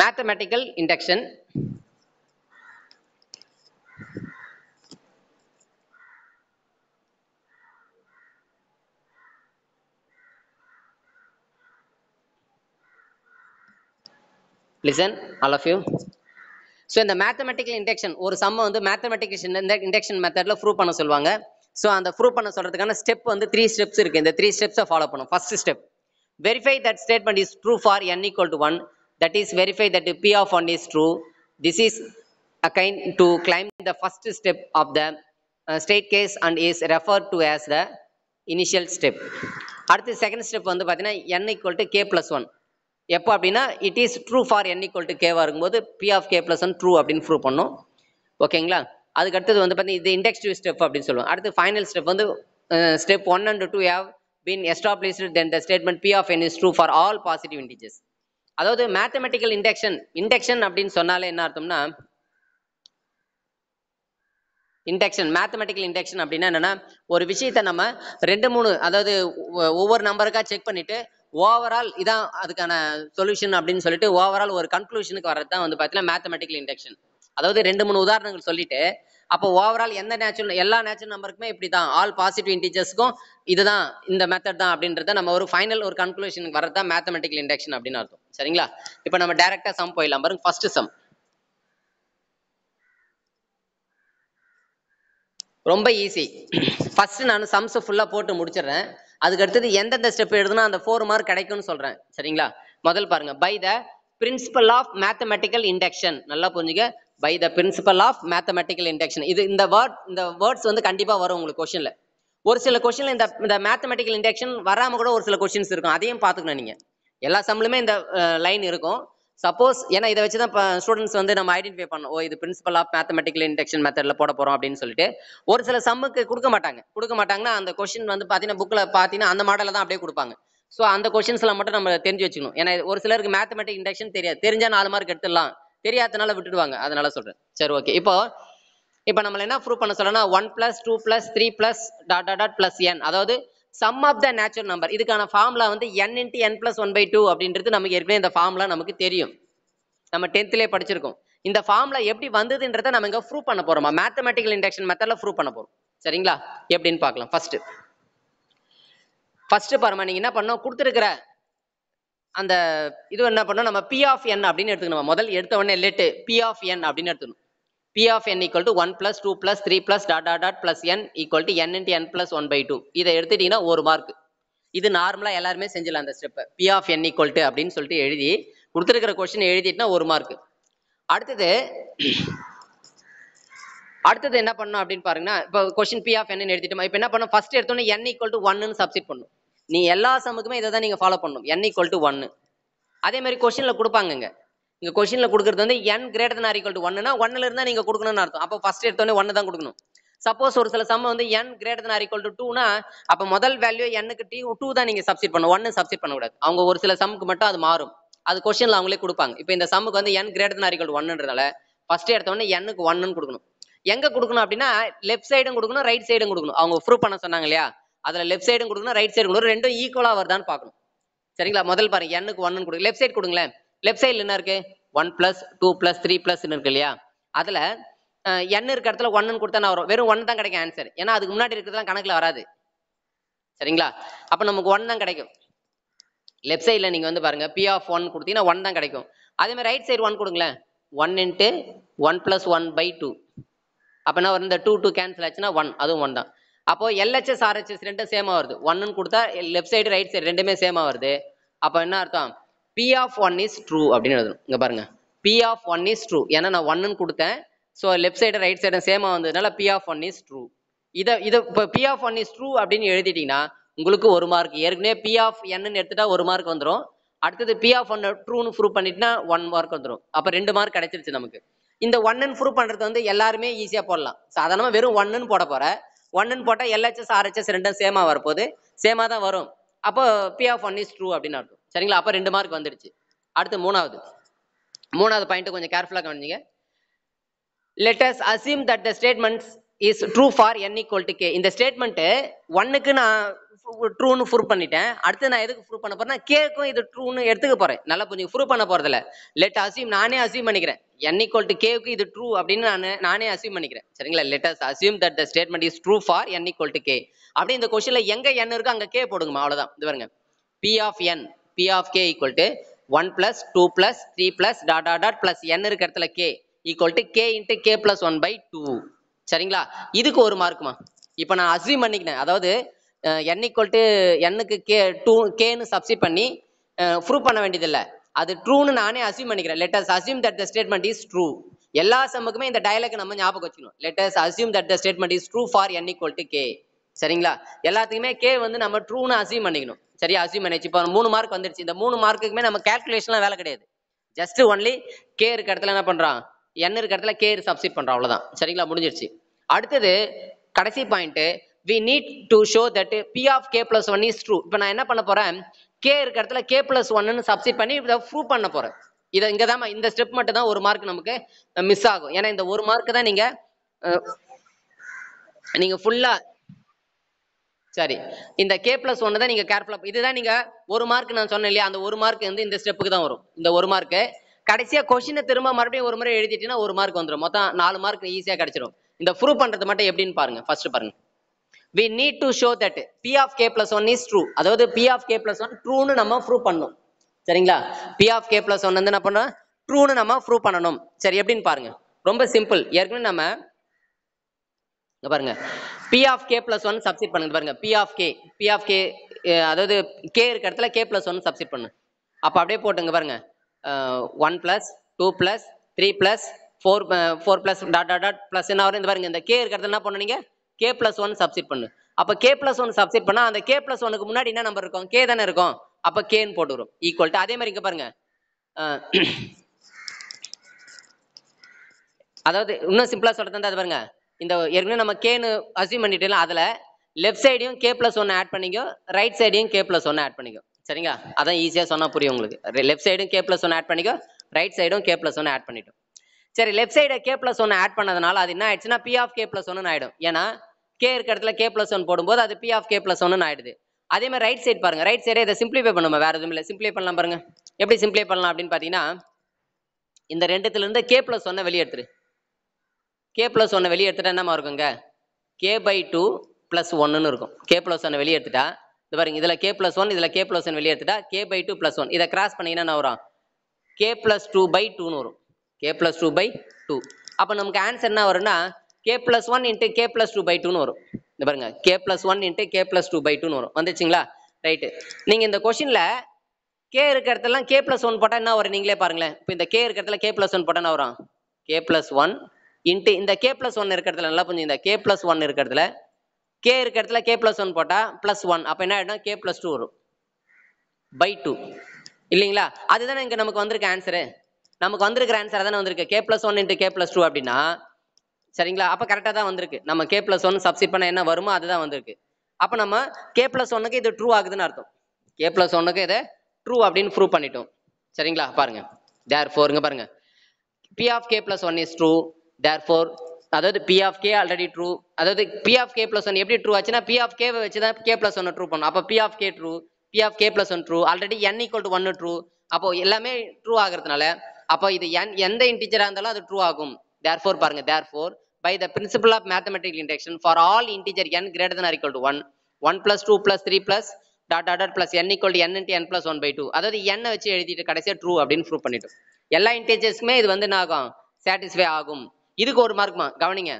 Mathematical induction listen all of you so இந்த mathematical induction ஒரு சம்மை வந்து மேத்தமெட்டிக்கல் இந்த இண்டெக்ஷன் மெத்தடில் ப்ரூவ் பண்ண சொல்லுவாங்க ஸோ அந்த ப்ரூவ் பண்ண சொல்கிறதுக்கான ஸ்டெப் வந்து த்ரீ ஸ்டெப்ஸ் இருக்குது இந்த த்ரீ ஸ்டெப்ஸை ஃபாலோ பண்ணும் first step verify that statement is true for n equal to one that is verify that P of 1 is true. This is a kind to climb the first step of the uh, state case and is referred to as the initial step அடுத்து second step வந்து பார்த்தீங்கன்னா n equal to k plus one எப்போ அப்படின்னா it is true for n equal to கேவாக இருக்கும்போது P of k plus one true அப்படின்னு prove பண்ணும் ஓகேங்களா அதுக்கு அடுத்தது வந்து பார்த்தீங்கன்னா இது இண்டெக்ஸ்டிவ் ஸ்டெப் அப்படின்னு சொல்லுவோம் அடுத்து ஃபைனல் ஸ்டெப் வந்து step one and two have been established then the statement P of n is true for all positive integers அதாவது மேத்தமெட்டிக்கல் இண்டெக்ஷன் இண்டெக்ஷன் அப்படின்னு சொன்னாலே என்ன அர்த்தம்னா இண்டெக்ஷன் மேத்தமெட்டிக்கல் இண்டெக்ஷன் அப்படின்னா என்னன்னா ஒரு விஷயத்த நம்ம ரெண்டு மூணு அதாவது ஒவ்வொரு நம்பருக்கா செக் பண்ணிட்டு ஓவரால் இதான் அதுக்கான சொல்யூஷன் அப்படின்னு சொல்லிட்டு ஓவரால் ஒரு கன்க்ளூஷனுக்கு வர்றது தான் வந்து பார்த்தீங்கன்னா மேத்தமெட்டிக்கல் இண்டெக்ஷன் அதாவது ரெண்டு மூணு உதாரணங்கள் சொல்லிட்டு அப்போ ஓவரால் எந்த நேச்சுரல் எல்லா நேச்சுரல் நம்பருக்குமே இப்படி தான் ஆல் பாசிட்டிவ் இன்டீஜர்ஸ்க்கும் இதுதான் இந்த மெத்தட் தான் அப்படின்றத நம்ம ஒரு ஃபைனல் ஒரு கன்க்ளூஷனுக்கு வரதான் தான் மேத்தமெட்டிக்கல் இண்டக்ஷன் அப்படின்னு அர்த்தம் சரிங்களா இப்போ நம்ம டேரெக்டாக சம் போயிடலாம் பாருங்க ஃபர்ஸ்ட் சம் ரொம்ப ஈஸி ஃபர்ஸ்ட் நான் சம்ஸை ஃபுல்லாக போட்டு முடிச்சிடுறேன் அதுக்கு அடுத்தது எந்தெந்த ஸ்டெப் எடுத்துனா அந்த ஃபோர் மார்க் கிடைக்கும்னு சொல்கிறேன் சரிங்களா முதல் பாருங்க by the principle of mathematical induction நல்லா புரிஞ்சுக்க by the principle of mathematical induction இது இந்த வேர்ட் இந்த வேர்ட்ஸ் வந்து கண்டிப்பாக வரும் உங்களுக்கு கொஷனில் ஒரு சில கொஷனில் இந்த இந்த மேத்தமெட்டிக்கல் இண்டக்ஷன் வராமல் கூட ஒரு சில கொஷின்ஸ் இருக்கும் அதையும் பார்த்துக்கணும் நீங்கள் எல்லா சம்மளுமே இந்த லைன் இருக்கும் சப்போஸ் ஏன்னா இதை வச்சு தான் ஸ்டூடெண்ட்ஸ் வந்து நம்ம ஐடென்டிஃபை பண்ணோம் ஓ இது பிரின்சிபல் ஆஃப் மேத்தமெட்டிக்கல் இண்டக்ஷன் மெத்தடில் போட போகிறோம் அப்படின்னு சொல்லிட்டு ஒரு சில சம்முக்கு கொடுக்க மாட்டாங்க கொடுக்க மாட்டாங்கன்னா அந்த கொஷின் வந்து பார்த்தீங்கன்னா புக்கில் பார்த்தீங்கன்னா அந்த மாடலில் தான் அப்படியே கொடுப்பாங்க ஸோ அந்த கொஷின்ஸ்லாம் மட்டும் நம்ம தெரிஞ்சு வச்சுக்கணும் ஏன்னா ஒரு சிலருக்கு மேத்தமெட்டிக் இண்டக்ஷன் தெரியாது தெரிஞ்சால் நாலு மார்க் எடுத்துடலாம் தெரியாதனால விட்டுடுவாங்க அதனால சொல்றேன் சரி ஓகே இப்போ இப்போ நம்மள என்ன ப்ரூவ் பண்ண சொல்லணும்னா one plus two plus three plus dot dot plus n அதாவது sum of the natural number இதுக்கான ஃபார்முலா வந்து n into n plus one by two அப்படின்றது நமக்கு ஏற்கனவே இந்த ஃபார்முலா நமக்கு தெரியும் நம்ம டென்த்லேயே படிச்சிருக்கோம் இந்த ஃபார்ம்ல எப்படி வந்ததுன்றதை நம்ம இங்க ப்ரூவ் பண்ண போறோமா மேத்தமெட்டிக்கல் இண்டக்ஷன் மெத்தடில் ப்ரூவ் பண்ண போறோம் சரிங்களா எப்படின்னு பார்க்கலாம் ஃபர்ஸ்ட் ஃபர்ஸ்ட் பாருமா நீங்க என்ன பண்ணோம் கொடுத்துருக்கிற அந்த இது என்ன பண்ணோம் நம்ம பி ஆஃப் என் அப்படின்னு எடுத்துக்கணும் முதல் எடுத்த உடனே லெட்டு பி ஆஃப் என் அப்படின்னு எடுத்துக்கணும் P of n equal to one plus two plus three plus dot dot dot plus n equal to n into n plus one by two இதை எடுத்துட்டீங்கன்னா ஒரு மார்க் இது நார்மலாக எல்லாருமே செஞ்சிடலாம் அந்த ஸ்டெப்பை P of n equal to அப்படின்னு சொல்லிட்டு எழுதி கொடுத்துருக்கிற கொஸ்டின் எழுதிட்டுனா ஒரு மார்க் அடுத்தது அடுத்தது என்ன பண்ணணும் அப்படின்னு பாருங்கன்னா இப்போ கொஸ்டின் பி ஆஃப் என் எழுதிட்டோம் இப்போ என்ன பண்ணும் ஃபர்ஸ்ட் எடுத்தோன்னே என் ஈக்குவல் டு ஒன்னு சப்ஸ்டிட் பண்ணும் நீ எல்லா சமுக்குமே இதை தான் நீங்கள் ஃபாலோ பண்ணணும் என் ஈக்குவல் டு ஒன்று அதே மாதிரி கொஷினில் கொடுப்பாங்கங்க இங்கே கொஷினில் கொடுக்குறது வந்து n greater than or equal to ஒன்னுனா ஒன்னில் இருந்தால் நீங்கள் கொடுக்கணும்னு அர்த்தம் அப்போ ஃபர்ஸ்ட் எடுத்தோடனே ஒன்று தான் கொடுக்கணும் சப்போஸ் ஒரு சில சம்மை வந்து n greater than or equal to டூனா அப்போ முதல் வேல்யூ என்னுக்கு டி டூ தான் நீங்கள் சப்ஸ்டிட் பண்ணணும் ஒன்று பண்ண பண்ணக்கூடாது அவங்க ஒரு சில சம்முக்கு மட்டும் அது மாறும் அது கொஷினில் அவங்களே கொடுப்பாங்க இப்போ இந்த சம்முக்கு வந்து n greater than or equal ஒன்னுன்றதால ஃபர்ஸ்ட் எடுத்தோடனே எண்ணுக்கு ஒன்னுன்னு கொடுக்கணும் எங்கே கொடுக்கணும் அப்படின்னா லெஃப்ட் சைடும் கொடுக்கணும் ரைட் சைடும் கொடுக்கணும் அவங்க ப்ரூவ் பண்ண சொன்னாங்க இல்லையா அதில் லெஃப்ட் சைடும் கொடுக்கணும் ரைட் சைடு கொடுக்கணும் ரெண்டும் ஈக்குவலாக வருதான்னு பார்க்கணும் சரிங்களா முதல் பாருங்க எண்ணுக்கு ஒன்னு கொடுங்க லெஃப்ட் சைடு கொடுங்களேன் லெஃப்ட் சைடு என்ன இருக்கு one plus two plus three plus இருக்கு இல்லையா அதுல எண்ணு இருக்க இடத்துல ஒன்னு கொடுத்தா நான் வரும் வெறும் ஒன் தான் கிடைக்கும் ஆன்சர் ஏன்னா அதுக்கு முன்னாடி இருக்கிறதுலாம் கணக்கில் வராது சரிங்களா அப்போ நமக்கு ஒன் தான் கிடைக்கும் லெஃப்ட் சைட்ல நீங்க வந்து பாருங்க பி ஆஃப் ஒன் கொடுத்தீங்கன்னா ஒன் தான் கிடைக்கும் அதே மாதிரி ரைட் சைடு ஒன் கொடுங்களேன் one into one plus one by two அப்போனா இந்த டூ டூ கேன்சல் ஆச்சுன்னா ஒன் அதுவும் ஒன் தான் அப்போ எல்ஹெச்எஸ் ஆர்ஹெச்எஸ் ரெண்டும் சேமா வருது ஒன்னு கொடுத்தா லெஃப்ட் சைடு ரைட் சைடு ரெண்டுமே சேமா வருது அப்போ என்ன அர்த்தம் P of one is true அப்படின்னு எழுதணும் இங்க பாருங்க P of one is true ஏன்னா நான் ஒன்னு கொடுத்தேன் so left side right side சேமா வந்ததுனால P of one is true இதை இதை இப்போ P of one is true அப்படின்னு எழுதிட்டீங்கன்னா உங்களுக்கு ஒரு மார்க் ஏற்கனவே பி ஆஃப் என்னன்னு எடுத்துட்டா ஒரு மார்க் வந்துடும் அடுத்தது பி ஆஃப் ஒன் ட்ரூன்னு ப்ரூவ் பண்ணிட்டுனா ஒன் மார்க் வந்துடும் அப்போ ரெண்டு மார்க் கிடைச்சிருச்சு நமக்கு இந்த ஒன்னு ப்ரூவ் பண்ணுறது வந்து எல்லாருமே ஈஸியாக போடலாம் சாதாரணமாக வெறும் ஒன்னுன்னு போட போகிற ஒன்னு போட்டால் எல்ஹெச்எஸ் ஆர்ஹெச்எஸ் ரெண்டும் சேமா வரப்போகுது சேமாக தான் வரும் அப்போ P of one is true அப்படின்னு அர்த்தம் சரிங்களா அப்போ ரெண்டு மார்க் வந்துடுச்சு அடுத்து மூணாவது மூணாவது பாயிண்ட் கொஞ்சம் கேர்ஃபுல்லாக கவனிங்க let's assume that the statements is true for n equal to k இந்த ஸ்டேட்மெண்ட்டு ஒன்னுக்கு நான் ட்ரூன்னு ப்ரூவ் பண்ணிட்டேன் அடுத்து நான் எதுக்கு ப்ரூவ் பண்ண போறேன்னா கேக்கும் இது ட்ரூன்னு எடுத்துக்க போறேன் நல்லா கொஞ்சம் ப்ரூவ் பண்ண போறதில்ல லெட் அசியூம் நானே அசியூம் பண்ணிக்கிறேன் என் ஈக்குவல் டு கேக்கு இது ட்ரூ அப்படின்னு நான் நானே அசியூம் பண்ணிக்கிறேன் சரிங்களா let us assume that the statement is true for n to k அப்படி இந்த கொஸ்டின்ல எங்க என் இருக்கோ அங்க கே போடுங்கம்மா அவ்வளவுதான் இது பாருங்க P of n P of k equal to one plus two plus three plus dot dot plus n இருக்கிற இடத்துல k equal to k into k plus one by two சரிங்களா இதுக்கு ஒரு மார்க்குமா இப்போ நான் அசியூம் பண்ணிக்கினேன் அதாவது என் ஈக்குவல் டு என்னுக்கு கே டூ கேன்னு சப்ஸ்டிட் பண்ணி ப்ரூவ் பண்ண வேண்டியதில்லை அது ட்ரூன்னு நானே அசியூம் பண்ணிக்கிறேன் let's assume that the statement is true எல்லா செம்முக்குமே இந்த டயலாக் நம்ம ஞாபகம் வச்சுக்கணும் let's assume that the statement is true for n equal k சரிங்களா எல்லாத்துக்குமே கே வந்து நம்ம ட்ரூன்னு அசியூம் பண்ணிக்கணும் சரியா அசியூம் பண்ணிச்சு இப்போ மூணு மார்க் வந்துருச்சு இந்த மூணு மார்க்குக்குமே நம்ம கேல்குலேஷன்லாம் வேலை கிடையாது ஜஸ்ட் ஒன்லி கே இருக்க இடத்துல என்ன பண்ணுறான் என் இருக்க இடத்துல கே சப்ஸ்டிட் பண்ணுறான் அவ்வளோதான் சரிங்களா முடிஞ்சிருச்சு அடுத்தது கடைசி point we need to show that P of k plus one is true இப்போ நான் என்ன பண்ண போறேன் கே இருக்கிற இடத்துல கே பிளஸ் ஒன்னு சப்ஸ்டிட் பண்ணி இதை ப்ரூவ் பண்ண போறேன் இதை இங்கே தான் இந்த ஸ்டெப் மட்டும் தான் ஒரு மார்க் நமக்கு மிஸ் ஆகும் ஏன்னா இந்த ஒரு மார்க் தான் நீங்க நீங்க ஃபுல்லா சரி இந்த கே பிளஸ் ஒன்று தான் நீங்கள் கேர்ஃபுல்லாக இதுதான் நீங்கள் ஒரு மார்க் நான் சொன்னேன் இல்லையா அந்த ஒரு மார்க் வந்து இந்த ஸ்டெப்புக்கு தான் வரும் இந்த ஒரு மார்க்கு கடைசியாக கொஷினை திரும்ப மறுபடியும் ஒரு முறை எழுதிட்டீங்கன்னா ஒரு மார்க் வந்துடும் மொத்தம் நாலு மார்க் ஈஸியாக கிடைச்சிடும் இந்த ப்ரூவ் பண்ணுறது மட்டும் எப்படின்னு பாருங்க ஃபர்ஸ்ட் பாருங்க we need to show that P of k plus one is true அதாவது P of k plus one ட்ரூன்னு நம்ம ப்ரூவ் பண்ணணும் சரிங்களா P of k plus one வந்து என்ன பண்ணோம் ட்ரூன்னு நம்ம ப்ரூவ் பண்ணணும் சரி எப்படின்னு பாருங்க ரொம்ப சிம்பிள் ஏற்கனவே நம்ம பாருங்க P of k plus one substitute பண்ணுங்க பாருங்க P of k P of k அதாவது கே இருக்க இடத்துல கே பிளஸ் ஒன் சப்சிட் பண்ணு அப்போ அப்படியே போட்டுங்க பாருங்க one plus two plus three plus four four plus dot dot dot plus என்ன வரும் இந்த பாருங்க இந்த கே இருக்கிறதுல என்ன பண்ணுனீங்க கே பிளஸ் ஒன் சப்சிட் பண்ணு அப்போ கே பிளஸ் ஒன் சப்சிட் பண்ணால் அந்த கே பிளஸ் ஒனுக்கு முன்னாடி என்ன நம்பர் இருக்கும் கே தானே இருக்கும் அப்போ கேன்னு போட்டு வரும் ஈக்குவல் டு அதே மாதிரி இங்கே பாருங்க அதாவது இன்னும் சிம்பிளா சொல்றது அது பாருங்க இந்த ஏற்கனவே நம்ம கேனு அசியூம் பண்ணிட்டு அதில் லெஃப்ட் சைடையும் கே பிளஸ் ஒன்று ஆட் பண்ணிக்கோ ரைட் சைடையும் கே பிளஸ் ஒன்று ஆட் பண்ணிக்கோ சரிங்களா அதான் ஈஸியாக சொன்னால் புரியும் உங்களுக்கு லெஃப்ட் சைடும் கே பிளஸ் ஒன்று ஆட் பண்ணிக்கோ ரைட் சைடும் கே பிளஸ் ஒன்று ஆட் பண்ணிட்டோம் சரி லெஃப்ட் சைடை கே பிளஸ் ஒன்று ஆட் பண்ணதுனால அது என்ன ஆயிடுச்சுன்னா பி ஆஃப் கே பிளஸ் ஒன்று ஆயிடும் ஏன்னா கே இருக்க இடத்துல கே ப்ளஸ் ஒன் போடும்போது அது பி ஆஃப் கே ப்ளஸ் ஒன்னு ஆயிடுது அதே மாதிரி ரைட் சைடு பாருங்க ரைட் சைடே இதை சிம்பிளிஃபை பண்ணுமா வேற எதுவும் இல்லை சிம்பிளை பண்ணலாம் பாருங்க எப்படி சிம்பிளை பண்ணலாம் அப்படின்னு பார்த்தீங்கன்னா இந்த ரெண்டுத்துல இருந்து கே ப்ளஸ் ஒன்னை வெளியே கே ப்ளஸ் ஒன்னை வெளியே எடுத்துட்டா என்னமா இருக்குங்க கே பை டூ ப்ளஸ் ஒன்னு இருக்கும் கே ப்ளஸ் ஒன்னை வெளியே இது பாருங்க இதில் கே ப்ளஸ் ஒன் இதில் கே ப்ளஸ் ஒன் வெளியே k by two plus one இதை கிராஸ் பண்ணிங்கன்னா என்ன வரும் கே ப்ளஸ் டூ பை டூன்னு வரும் k plus two by two அப்போ நமக்கு ஆன்சர் என்ன வரும்னா k plus one into k plus two by டூன்னு வரும் இந்த பாருங்க k plus one into k plus two by டூன்னு வரும் வந்துச்சுங்களா ரைட்டு நீங்கள் இந்த கொஷினில் கே இருக்கிற இடத்துலாம் கே பிளஸ் ஒன் போட்டால் என்ன வரும் நீங்களே பாருங்களேன் இப்போ இந்த கே இருக்க இடத்துல கே பிளஸ் ஒன் போட்டால் என்ன வரும் கே பிளஸ் ஒன் இன்ட்டு இந்த கே பிளஸ் ஒன் இருக்கிற இடத்துல நல்லா கொஞ்சம் இந்த கே பிளஸ் ஒன் இருக்க இடத்துல கே இருக்கிற இடத்துல கே பிளஸ் ஒன் போட்டால் பிளஸ் ஒன் அப்போ என்ன ஆகிடும் கே பிளஸ் டூ வரும் பை டூ இல்லைங்களா அதுதானே இங்கே நமக்கு வந்திருக்க ஆன்சரு நமக்கு வந்திருக்கிற ஆன்சர் தானே வந்திருக்கு k plus one into k plus two அப்படின்னா சரிங்களா அப்போ கரெக்டாக தான் வந்திருக்கு நம்ம கே பிளஸ் ஒன் சப்சிட் பண்ண என்ன வருமோ அதுதான் வந்திருக்கு அப்போ நம்ம கே பிளஸ் ஒன்னுக்கு இது ட்ரூ ஆகுதுன்னு அர்த்தம் கே பிளஸ் ஒன்னுக்கு இதை ட்ரூ அப்படின்னு ப்ரூவ் பண்ணிட்டோம் சரிங்களா பாருங்க தேர் ஃபோருங்க பாருங்க P of k plus one is true therefore அதாவது P of k already true அதாவது P of k plus one எப்படி ட்ரூ ஆச்சுன்னா பி ஆஃப் கே வச்சு தான் கே பிளஸ் ஒன்று ட்ரூ பண்ணும் அப்போ P of k true P of k plus one true already n equal to ஒன்று true அப்போ எல்லாமே ட்ரூ ஆகிறதுனால அப்போ இது என் எந்த இன்டீஜராக இருந்தாலும் அது ட்ரூ ஆகும் தேர் ஃபோர் பாருங்க therefore by the principle of mathematical induction for all integer n greater than or equal one 1 1 plus 2 plus 3 dot dot plus n equal to n into n plus one by two அதாவது என்ன வச்சு எழுதிட்டு கடைசியாக true அப்படின்னு prove பண்ணிட்டோம் எல்லா இன்டேஜஸ்க்குமே இது வந்து என்ன ஆகும் சாட்டிஸ்ஃபை ஆகும் இதுக்கு ஒரு மார்க்மா கவனிங்க